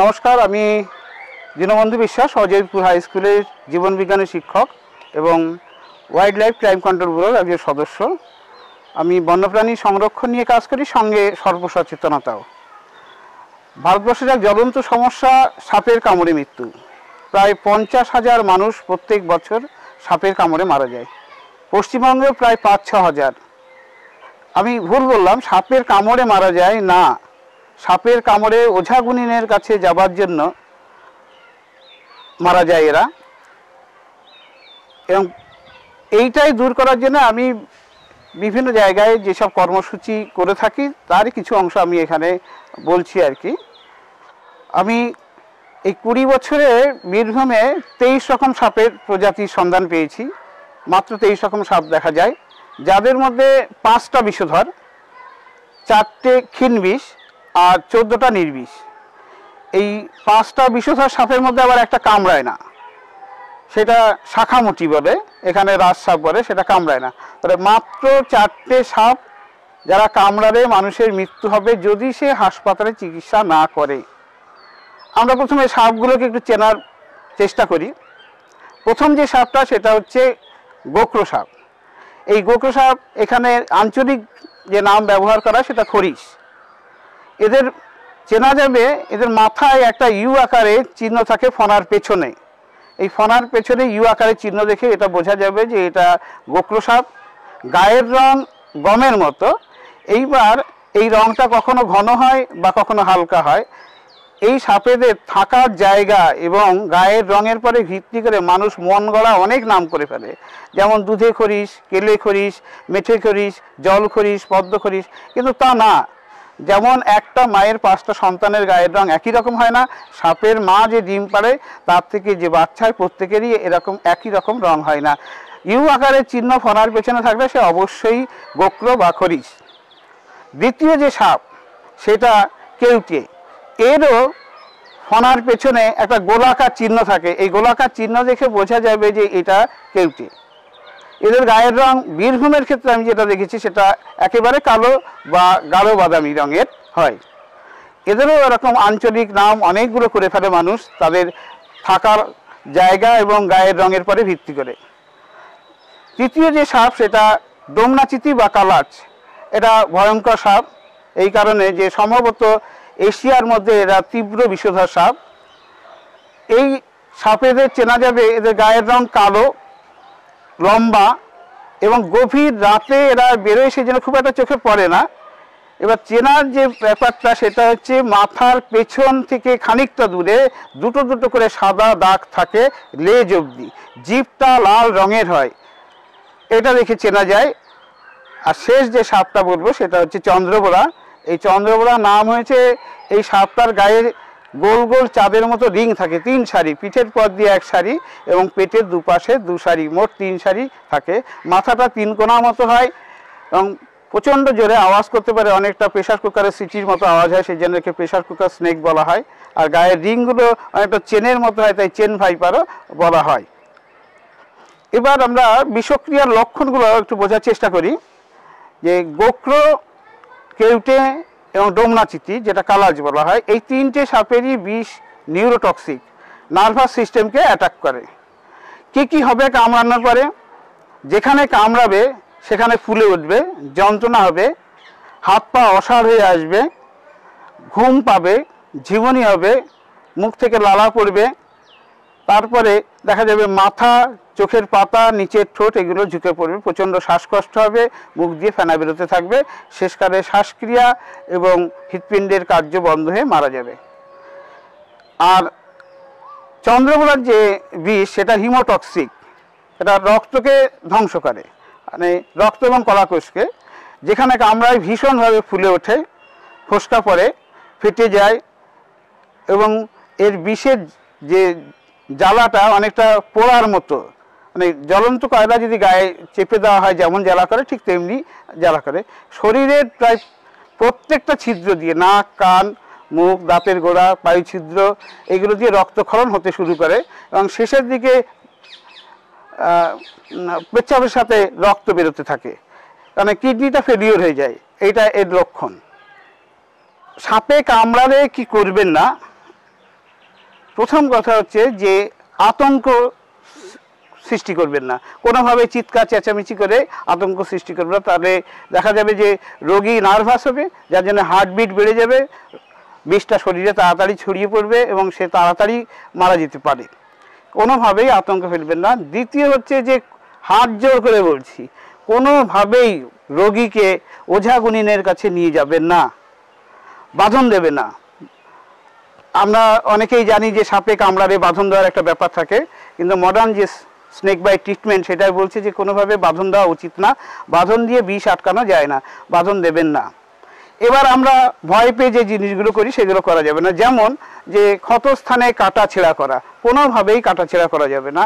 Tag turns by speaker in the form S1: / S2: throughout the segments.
S1: নমস্কার আমি দীনবন্ধু বিশ্বাস অজয়পুর হাই স্কুলের জীবনবিজ্ঞানের শিক্ষক এবং ওয়াইল্ড লাইফ ক্রাইম কন্ট্রোল ব্যুরোর একজন সদস্য আমি বন্যপ্রাণী সংরক্ষণ নিয়ে কাজ করি সঙ্গে সর্বসচেতনতাও ভারতবর্ষের এক জ্বলন্ত সমস্যা সাপের কামড়ে মৃত্যু প্রায় পঞ্চাশ হাজার মানুষ প্রত্যেক বছর সাপের কামড়ে মারা যায় পশ্চিমবঙ্গেও প্রায় পাঁচ ছ হাজার আমি ভুল বললাম সাপের কামড়ে মারা যায় না সাপের কামড়ে ওঝাগুনিনের কাছে যাবার জন্য মারা যায় এরা এবং এইটাই দূর করার জন্য আমি বিভিন্ন জায়গায় যেসব কর্মসূচি করে থাকি তার কিছু অংশ আমি এখানে বলছি আর কি আমি এই কুড়ি বছরে বীরভূমে তেইশ রকম সাপের প্রজাতির সন্ধান পেয়েছি মাত্র তেইশ রকম সাপ দেখা যায় যাদের মধ্যে পাঁচটা বিষধর চারটে ক্ষীণ বিষ আর চোদ্দোটা নির্বিষ এই পাঁচটা বিশ্বসার সাপের মধ্যে আবার একটা কামড়ায় না সেটা শাখামুটি বলে এখানে রাজ সাপ বলে সেটা কামড়ায় না তাহলে মাত্র চারটে সাপ যারা কামড়ালে মানুষের মৃত্যু হবে যদি সে হাসপাতালে চিকিৎসা না করে আমরা প্রথমে সাপগুলোকে একটু চেনার চেষ্টা করি প্রথম যে সাপটা সেটা হচ্ছে গোক্র সাপ এই গোক্র সাপ এখানে আঞ্চলিক যে নাম ব্যবহার করা সেটা খরিশ এদের চেনা যাবে এদের মাথায় একটা ইউ আকারে চিহ্ন থাকে ফনার পেছনে এই ফনার পেছনে ইউ আকারের চিহ্ন দেখে এটা বোঝা যাবে যে এটা গোকরো সাপ গায়ের রং গমের মতো এইবার এই রংটা কখনো ঘন হয় বা কখনো হালকা হয় এই সাপেদের থাকার জায়গা এবং গায়ের রঙের পরে ভিত্তি করে মানুষ মন গড়া অনেক নাম করে ফেলে যেমন দুধে খরিস কেলে খরিস মেঠে খরিস জল খরিস পদ্ম খরিস কিন্তু তা না যেমন একটা মায়ের পাঁচটা সন্তানের গায়ের রং একই রকম হয় না সাপের মা যে ডিম পারে তার থেকে যে বাচ্চায় প্রত্যেকেরই এরকম একই রকম রং হয় না ইউ আকারের চিহ্ন ফনার পেছনে থাকলে সে অবশ্যই গোক্র বা খরিস দ্বিতীয় যে সাপ সেটা কেউটে এরও ফনার পেছনে একটা গোলাকার চিহ্ন থাকে এই গোলাকার চিহ্ন দেখে বোঝা যাবে যে এটা কেউটে এদের গায়ের রং বীরভূমের ক্ষেত্রে আমি যেটা দেখেছি সেটা একেবারে কালো বা গাঢ় বাদামি রঙের হয় এদেরও এরকম আঞ্চলিক নাম অনেকগুলো করে ফেলে মানুষ তাদের থাকার জায়গা এবং গায়ের রঙের পরে ভিত্তি করে তৃতীয় যে সাপ সেটা দোমনাচিতি বা কালাচ এটা ভয়ঙ্কর সাপ এই কারণে যে সম্ভবত এশিয়ার মধ্যে এরা তীব্র বিষধর সাপ এই সাপেদের চেনা যাবে এদের গায়ের রং কালো লম্বা এবং গভীর রাতে এরা বেরোয় সেই জন্য খুব একটা চোখে পড়ে না এবার চেনার যে ব্যাপারটা সেটা হচ্ছে মাথার পেছন থেকে খানিকটা দূরে দুটো দুটো করে সাদা দাগ থাকে লেজ অবধি জিপটা লাল রঙের হয় এটা দেখে চেনা যায় আর শেষ যে সাপটা বলবো সেটা হচ্ছে চন্দ্রবোড়া এই চন্দ্রবোড়া নাম হয়েছে এই সাপটার গায়ের গোল গোল চাঁদের মতো রিং থাকে তিন শাড়ি পিঠের পর দিয়ে এক শাড়ি এবং পেটের দুপাশে দু শাড়ি মোট তিন শাড়ি থাকে মাথাটা তিন কোনা মতো হয় এবং প্রচণ্ড জোরে আওয়াজ করতে পারে অনেকটা প্রেশার কুকারের সিটির মতো আওয়াজ হয় সেই জন্য একে প্রেশার কুকার স্নেক বলা হয় আর গায়ের রিংগুলো অনেকটা চেনের মতো হয় তাই চেন ভাইপারও বলা হয় এবার আমরা বিষক্রিয়ার লক্ষণগুলো একটু বোঝার চেষ্টা করি যে গোক্র কেউটে এবং ডোমনাচিতি যেটা কালাজ বলা হয় এই তিনটে সাপেরই বিষ নিউরোটক্সিক নার্ভাস সিস্টেমকে অ্যাটাক করে কি কি হবে কামড়ানোর পরে যেখানে কামড়াবে সেখানে ফুলে উঠবে যন্ত্রণা হবে হাত পা অসাড় হয়ে আসবে ঘুম পাবে জীবনী হবে মুখ থেকে লালা পড়বে তারপরে দেখা যাবে মাথা চোখের পাতা নিচের ঠোঁট এগুলো ঝুঁকে পড়বে প্রচণ্ড শ্বাসকষ্ট হবে মুখ দিয়ে ফেনা বেরোতে থাকবে শেষকালে শ্বাসক্রিয়া এবং হৃৎপিণ্ডের কার্য বন্ধ হয়ে মারা যাবে আর চন্দ্রমোলার যে বিষ সেটা হিমোটক্সিক এটা রক্তকে ধ্বংস করে মানে রক্ত এবং কলাকোষকে যেখানে কামড়ায় ভীষণভাবে ফুলে ওঠে ফোসকা পরে ফেটে যায় এবং এর বিষের যে জ্বালাটা অনেকটা পোড়ার মতো মানে জ্বলন্ত কয়লা যদি গায়ে চেপে দেওয়া হয় যেমন জ্বালা করে ঠিক তেমনি জ্বালা করে শরীরের প্রায় প্রত্যেকটা ছিদ্র দিয়ে নাক কান মুখ দাঁতের গোড়া পায়ু ছিদ্র এগুলো দিয়ে রক্তক্ষরণ হতে শুরু করে এবং শেষের দিকে পেচ্ছাপের সাথে রক্ত বেরোতে থাকে মানে কিডনিটা ফেলিওর হয়ে যায় এটা এর লক্ষণ সাপে কামড়ালে কি করবেন না প্রথম কথা হচ্ছে যে আতঙ্ক সৃষ্টি করবেন না কোনোভাবে চিৎকার চেঁচামেচি করে আতঙ্ক সৃষ্টি করবেন না তাহলে দেখা যাবে যে রোগী নার্ভাস হবে যার জন্য হার্টবিট বেড়ে যাবে বিষটা শরীরে তাড়াতাড়ি ছড়িয়ে পড়বে এবং সে তাড়াতাড়ি মারা যেতে পারে কোনোভাবেই আতঙ্ক ফেলবেন না দ্বিতীয় হচ্ছে যে হাত জোর করে বলছি কোনোভাবেই রোগীকে ওঝাগুনিনের কাছে নিয়ে যাবেন না বাঁধন দেবে না আমরা অনেকেই জানি যে সাপে কামড়ারে বাঁধন দেওয়ার একটা ব্যাপার থাকে কিন্তু মডার্ন যে স্নেক বাই ট্রিটমেন্ট সেটাই বলছে যে কোনোভাবে বাঁধন দেওয়া উচিত না বাঁধন দিয়ে বিষ আটকানো যায় না বাঁধন দেবেন না এবার আমরা ভয় পেয়ে যে জিনিসগুলো করি সেগুলো করা যাবে না যেমন যে ক্ষতস্থানে কাটা ছেঁড়া করা কোনোভাবেই কাটা ছেঁড়া করা যাবে না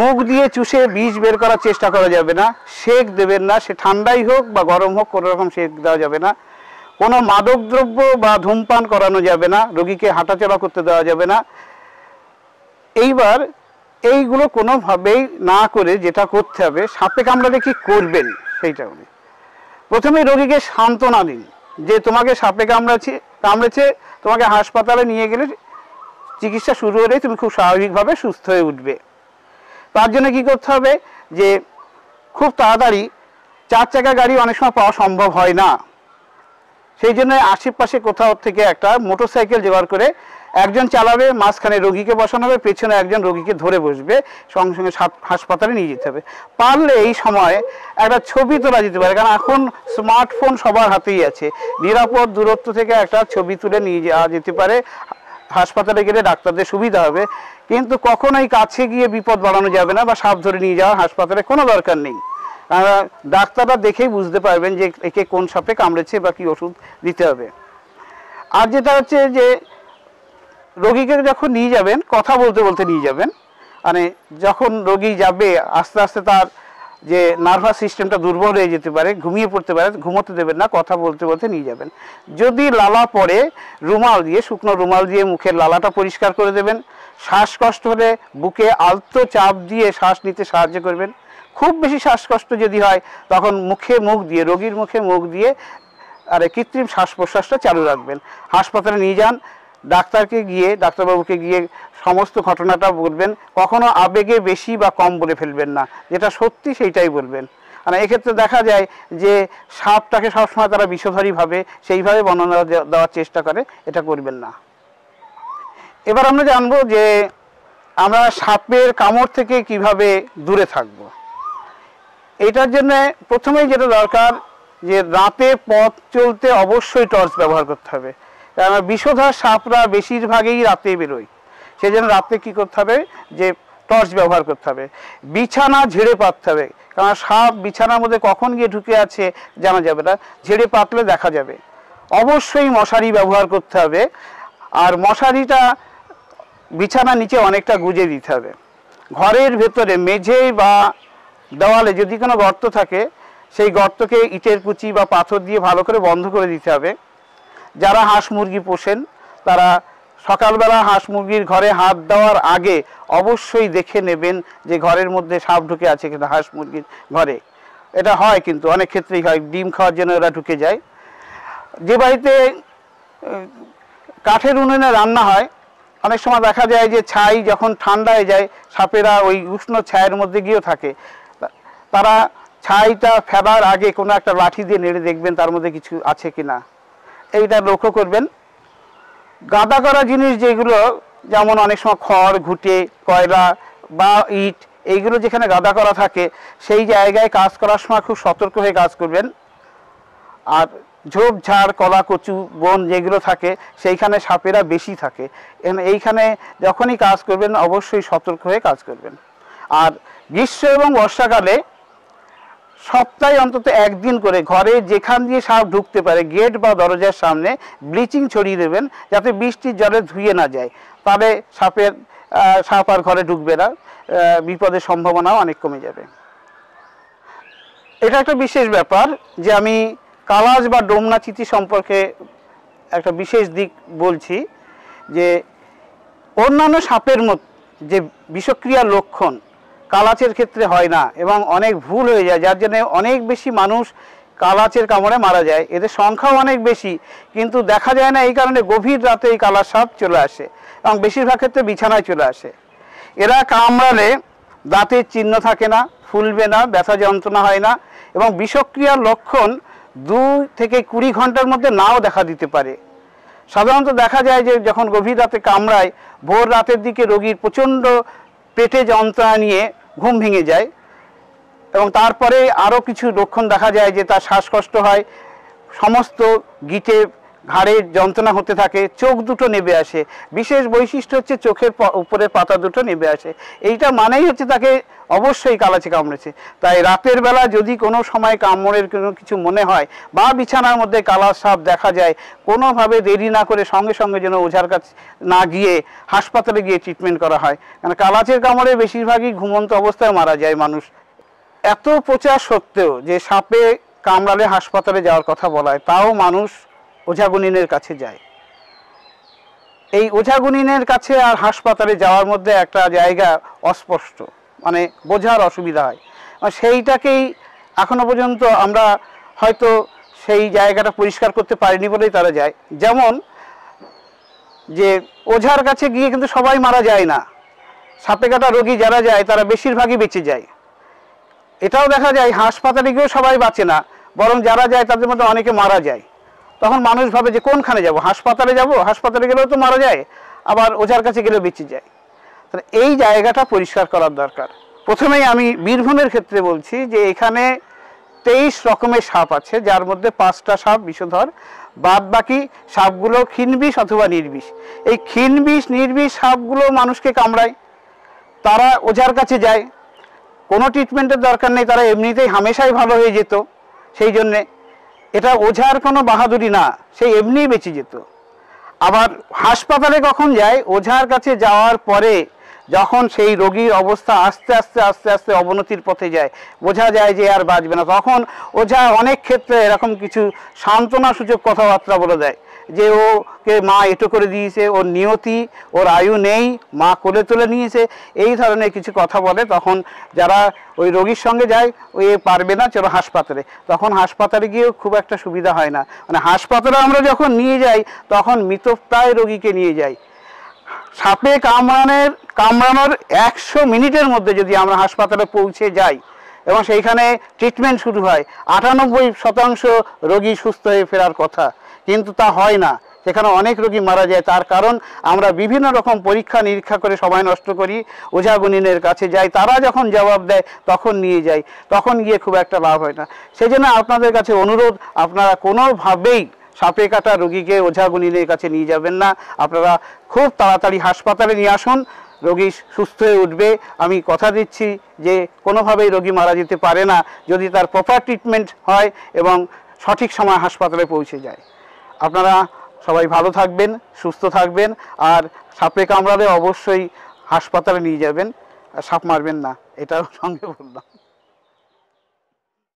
S1: মুখ দিয়ে চুষে বীজ বের করার চেষ্টা করা যাবে না শেক দেবেন না সে ঠান্ডাই হোক বা গরম হোক কোনো রকম সেক দেওয়া যাবে না কোনো মাদকদ্রব্য বা ধূমপান করানো যাবে না রোগীকে হাঁটাচলা করতে দেওয়া যাবে না এইবার এইগুলো কোনোভাবেই না করে যেটা করতে হবে সাপে কামড়ালে কি করবেন সেইটা উনি প্রথমে রোগীকে সান্ত্বনা দিন যে তোমাকে সাপে কামড়াছে কামড়েছে তোমাকে হাসপাতালে নিয়ে গেলে চিকিৎসা শুরু হলেই তুমি খুব স্বাভাবিকভাবে সুস্থ হয়ে উঠবে তার জন্য কী করতে হবে যে খুব তাড়াতাড়ি চার চাকা গাড়ি অনেক সময় পাওয়া সম্ভব হয় না সেই জন্য আশেপাশে কোথাও থেকে একটা মোটরসাইকেল জোগাড় করে একজন চালাবে মাঝখানে রোগীকে বসানো হবে পেছনে একজন রোগীকে ধরে বসবে সঙ্গে সঙ্গে হাসপাতালে নিয়ে যেতে হবে পারলে এই সময় একটা ছবি তোলা যেতে পারে কারণ এখন স্মার্টফোন সবার হাতেই আছে নিরাপদ দূরত্ব থেকে একটা ছবি তুলে নিয়ে যাওয়া যেতে পারে হাসপাতালে গেলে ডাক্তারদের সুবিধা হবে কিন্তু কখনোই কাছে গিয়ে বিপদ বাড়ানো যাবে না বা সাপ ধরে নিয়ে যাওয়া হাসপাতালে কোনো দরকার নেই ডাক্তাররা দেখেই বুঝতে পারবেন যে একে কোন সাপে কামড়েছে বা কী ওষুধ দিতে হবে আর যেটা হচ্ছে যে রোগীকে যখন নিয়ে যাবেন কথা বলতে বলতে নিয়ে যাবেন মানে যখন রোগী যাবে আস্তে আস্তে তার যে নার্ভাস সিস্টেমটা দুর্বল হয়ে যেতে পারে ঘুমিয়ে পড়তে পারে ঘুমোতে দেবেন না কথা বলতে বলতে নিয়ে যাবেন যদি লালা পড়ে রুমাল দিয়ে শুকনো রুমাল দিয়ে মুখের লালাটা পরিষ্কার করে দেবেন শ্বাসকষ্ট হলে বুকে আলতো চাপ দিয়ে শ্বাস নিতে সাহায্য করবেন খুব বেশি শ্বাসকষ্ট যদি হয় তখন মুখে মুখ দিয়ে রোগীর মুখে মুখ দিয়ে আর কৃত্রিম শ্বাস প্রশ্বাসটা চালু রাখবেন হাসপাতালে নিয়ে যান ডাক্তারকে গিয়ে ডাক্তারবাবুকে গিয়ে সমস্ত ঘটনাটা বলবেন কখনো আবেগে বেশি বা কম বলে ফেলবেন না যেটা সত্যি সেইটাই বলবেন আর মানে এক্ষেত্রে দেখা যায় যে সাপটাকে সবসময় তারা বিষধরী ভাবে সেইভাবে বর্ণনা দেওয়ার চেষ্টা করে এটা করবেন না এবার আমরা জানবো যে আমরা সাপের কামড় থেকে কিভাবে দূরে থাকবো এটার জন্য প্রথমেই যেটা দরকার যে রাতে পথ চলতে অবশ্যই টর্চ ব্যবহার করতে হবে কারণ বিষধার সাপরা বেশিরভাগেই রাতে বেরোয় সেই জন্য রাতে কী করতে হবে যে টর্চ ব্যবহার করতে হবে বিছানা ঝেড়ে পাততে হবে কারণ সাপ বিছানার মধ্যে কখন গিয়ে ঢুকে আছে জানা যাবে না ঝেড়ে পাতলে দেখা যাবে অবশ্যই মশারি ব্যবহার করতে হবে আর মশারিটা বিছানা নিচে অনেকটা গুজে দিতে হবে ঘরের ভেতরে মেঝে বা দেওয়ালে যদি কোনো গর্ত থাকে সেই গর্তকে ইটের কুচি বা পাথর দিয়ে ভালো করে বন্ধ করে দিতে হবে যারা হাঁস মুরগি পোষেন তারা সকালবেলা হাঁস মুরগির ঘরে হাত দেওয়ার আগে অবশ্যই দেখে নেবেন যে ঘরের মধ্যে সাপ ঢুকে আছে কিনা হাঁস মুরগির ঘরে এটা হয় কিন্তু অনেক ক্ষেত্রেই হয় ডিম খাওয়ার জন্য ওরা ঢুকে যায় যে বাড়িতে কাঠের উনুনে রান্না হয় অনেক সময় দেখা যায় যে ছাই যখন ঠান্ডা হয়ে যায় সাপেরা ওই উষ্ণ ছায়ের মধ্যে গিয়েও থাকে তারা ছাইটা ফেবার আগে কোনো একটা লাঠি দিয়ে নেড়ে দেখবেন তার মধ্যে কিছু আছে কি না এইটা লক্ষ্য করবেন গাদা করা জিনিস যেগুলো যেমন অনেক সময় খড় ঘুটে কয়লা বা ইট এইগুলো যেখানে গাদা করা থাকে সেই জায়গায় কাজ করার সময় খুব সতর্ক হয়ে কাজ করবেন আর ঝোপঝাড় কলা কচু বন যেগুলো থাকে সেইখানে সাপেরা বেশি থাকে এইখানে যখনই কাজ করবেন অবশ্যই সতর্ক হয়ে কাজ করবেন আর গ্রীষ্ম এবং বর্ষাকালে সপ্তাহে অন্তত একদিন করে ঘরে যেখান দিয়ে সাপ ঢুকতে পারে গেট বা দরজার সামনে ব্লিচিং ছড়িয়ে দেবেন যাতে বৃষ্টির জলে ধুয়ে না যায় তাহলে সাপের সাপ আর ঘরে ঢুকবে না বিপদের সম্ভাবনাও অনেক কমে যাবে এটা একটা বিশেষ ব্যাপার যে আমি কালাজ বা ডোমনা চিতি সম্পর্কে একটা বিশেষ দিক বলছি যে অন্যান্য সাপের মত যে বিষক্রিয়ার লক্ষণ কালাচের ক্ষেত্রে হয় না এবং অনেক ভুল হয়ে যায় যার জন্য অনেক বেশি মানুষ কালাচের কামড়ে মারা যায় এদের সংখ্যাও অনেক বেশি কিন্তু দেখা যায় না এই কারণে গভীর রাতে এই কালার সাপ চলে আসে এবং বেশিরভাগ ক্ষেত্রে বিছানায় চলে আসে এরা কামড়ালে দাঁতের চিহ্ন থাকে না ফুলবে না ব্যথা যন্ত্রণা হয় না এবং বিষক্রিয়ার লক্ষণ দু থেকে কুড়ি ঘন্টার মধ্যে নাও দেখা দিতে পারে সাধারণত দেখা যায় যে যখন গভীর রাতে কামড়ায় ভোর রাতের দিকে রোগীর প্রচণ্ড পেটে যন্ত্রণা নিয়ে ঘুম ভেঙে যায় এবং তারপরে আরও কিছু লক্ষণ দেখা যায় যে তার শ্বাসকষ্ট হয় সমস্ত গিটে ঘাড়ের যন্ত্রণা হতে থাকে চোখ দুটো নেবে আসে বিশেষ বৈশিষ্ট্য হচ্ছে চোখের উপরের পাতা দুটো নেবে আসে এইটা মানেই হচ্ছে তাকে অবশ্যই কালাচে কামড়েছে তাই রাতের বেলা যদি কোনো সময় কামড়ের কোনো কিছু মনে হয় বা বিছানার মধ্যে কালা সাপ দেখা যায় কোনোভাবে দেরি না করে সঙ্গে সঙ্গে যেন ওঝার কাছে না গিয়ে হাসপাতালে গিয়ে ট্রিটমেন্ট করা হয় কারণ কালাচের কামড়ে বেশিরভাগই ঘুমন্ত অবস্থায় মারা যায় মানুষ এত প্রচার সত্ত্বেও যে সাপে কামড়ালে হাসপাতালে যাওয়ার কথা বলায় তাও মানুষ ওঝাগুনিনের কাছে যায় এই ওঝাগুনিনের কাছে আর হাসপাতালে যাওয়ার মধ্যে একটা জায়গা অস্পষ্ট মানে বোঝার অসুবিধা হয় সেইটাকেই এখনো পর্যন্ত আমরা হয়তো সেই জায়গাটা পরিষ্কার করতে পারিনি বলেই তারা যায় যেমন যে ওঝার কাছে গিয়ে কিন্তু সবাই মারা যায় না সাপে কাটা রোগী যারা যায় তারা বেশিরভাগই বেঁচে যায় এটাও দেখা যায় হাসপাতালে গিয়েও সবাই বাঁচে না বরং যারা যায় তাদের মধ্যে অনেকে মারা যায় তখন মানুষ ভাবে যে কোনখানে যাব হাসপাতালে যাব হাসপাতালে গেলেও তো মারা যায় আবার ওঝার কাছে গেলেও বেঁচে যায় তাহলে এই জায়গাটা পরিষ্কার করার দরকার প্রথমেই আমি বীরভূমের ক্ষেত্রে বলছি যে এখানে তেইশ রকমের সাপ আছে যার মধ্যে পাঁচটা সাপ বিষধর বাদ বাকি সাপগুলো ক্ষীণবিষ অথবা নির্বিষ এই ক্ষীণবিষ নির্বিষ সাপগুলো মানুষকে কামড়ায় তারা ওঝার কাছে যায় কোনো ট্রিটমেন্টের দরকার নেই তারা এমনিতেই হামেশাই ভালো হয়ে যেত সেই জন্যে এটা ওঝার কোনো বাহাদুরি না সে এমনিই বেঁচে যেত আবার হাসপাতালে কখন যায় ওঝার কাছে যাওয়ার পরে যখন সেই রোগীর অবস্থা আস্তে আস্তে আস্তে আস্তে অবনতির পথে যায় বোঝা যায় যে আর বাঁচবে না তখন ওঝা অনেক ক্ষেত্রে এরকম কিছু সান্ত্বনাসূচক কথাবার্তা বলে দেয় যে ওকে মা এটো করে দিয়েছে ওর নিয়তি ওর আয়ু নেই মা কোলে তুলে নিয়েছে এই ধরনের কিছু কথা বলে তখন যারা ওই রোগীর সঙ্গে যায় ওই পারবে না চলো হাসপাতালে তখন হাসপাতালে গিয়েও খুব একটা সুবিধা হয় না মানে হাসপাতালে আমরা যখন নিয়ে যাই তখন মৃতপ্রায় রোগীকে নিয়ে যাই সাপে কামড়ানোর কামড়ানোর একশো মিনিটের মধ্যে যদি আমরা হাসপাতালে পৌঁছে যাই এবং সেইখানে ট্রিটমেন্ট শুরু হয় আটানব্বই শতাংশ রোগী সুস্থ হয়ে ফেরার কথা কিন্তু তা হয় না সেখানে অনেক রোগী মারা যায় তার কারণ আমরা বিভিন্ন রকম পরীক্ষা নিরীক্ষা করে সময় নষ্ট করি ওঝাগুনিনের কাছে যাই তারা যখন জবাব দেয় তখন নিয়ে যাই তখন গিয়ে খুব একটা লাভ হয় না সেজন্য আপনাদের কাছে অনুরোধ আপনারা কোনোভাবেই সাপে কাটা রোগীকে ওঝাগুনিনের কাছে নিয়ে যাবেন না আপনারা খুব তাড়াতাড়ি হাসপাতালে নিয়ে আসুন রোগী সুস্থ হয়ে উঠবে আমি কথা দিচ্ছি যে কোনোভাবেই রোগী মারা যেতে পারে না যদি তার প্রপার ট্রিটমেন্ট হয় এবং সঠিক সময় হাসপাতালে পৌঁছে যায় আপনারা সবাই ভালো থাকবেন সুস্থ থাকবেন আর সাপে কামড়ালে অবশ্যই হাসপাতালে নিয়ে যাবেন সাপ মারবেন না এটাও সঙ্গে বললাম